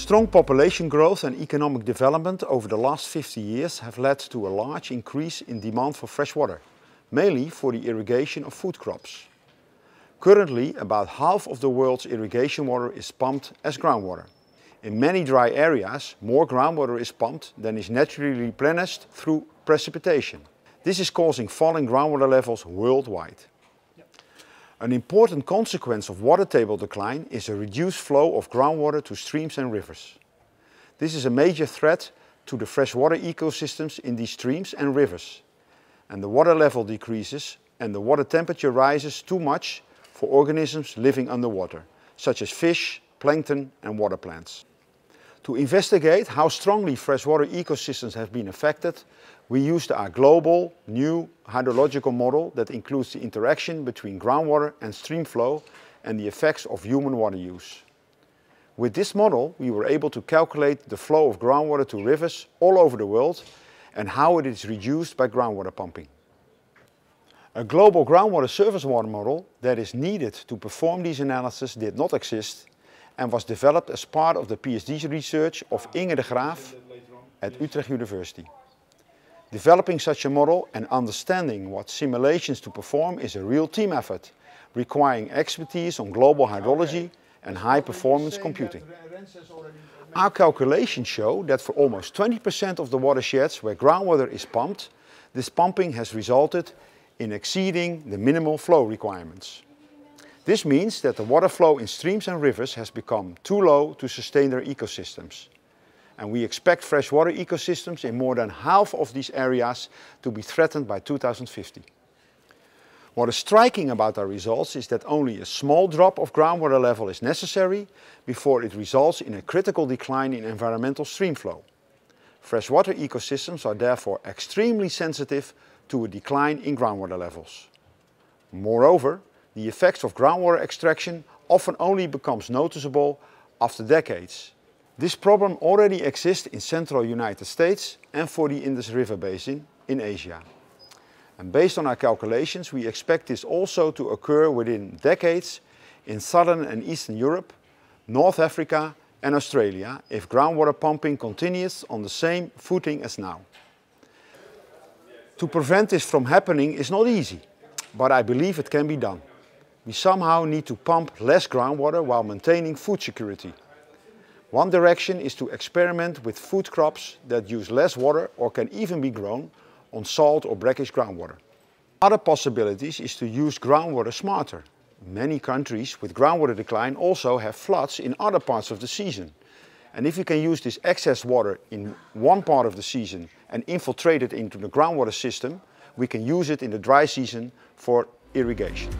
Strong population growth and economic development over the last 50 years have led to a large increase in demand for fresh water, mainly for the irrigation of food crops. Currently, about half of the world's irrigation water is pumped as groundwater. In many dry areas, more groundwater is pumped than is naturally replenished through precipitation. This is causing falling groundwater levels worldwide. An important consequence of water table decline is a reduced flow of groundwater to streams and rivers. This is a major threat to the freshwater ecosystems in these streams and rivers. And the water level decreases and the water temperature rises too much for organisms living underwater, such as fish, plankton and water plants. To investigate how strongly freshwater ecosystems have been affected, we used our global new hydrological model that includes the interaction between groundwater and stream flow and the effects of human water use. With this model, we were able to calculate the flow of groundwater to rivers all over the world and how it is reduced by groundwater pumping. A global groundwater surface water model that is needed to perform these analyses did not exist and was developed as part of the PhD research of Inge de Graaf at Utrecht University. Developing such a model and understanding what simulations to perform is a real team effort, requiring expertise on global hydrology okay. and high-performance computing. Our calculations show that for almost 20% of the watersheds where groundwater is pumped, this pumping has resulted in exceeding the minimal flow requirements. This means that the water flow in streams and rivers has become too low to sustain their ecosystems and we expect freshwater ecosystems in more than half of these areas to be threatened by 2050. What is striking about our results is that only a small drop of groundwater level is necessary before it results in a critical decline in environmental streamflow. Freshwater ecosystems are therefore extremely sensitive to a decline in groundwater levels. Moreover, the effects of groundwater extraction often only becomes noticeable after decades, this problem already exists in central United States and for the Indus River Basin in Asia. And based on our calculations, we expect this also to occur within decades in southern and eastern Europe, North Africa and Australia if groundwater pumping continues on the same footing as now. To prevent this from happening is not easy, but I believe it can be done. We somehow need to pump less groundwater while maintaining food security. One direction is to experiment with food crops that use less water or can even be grown on salt or brackish groundwater. Other possibilities is to use groundwater smarter. Many countries with groundwater decline also have floods in other parts of the season. And if you can use this excess water in one part of the season and infiltrate it into the groundwater system, we can use it in the dry season for irrigation.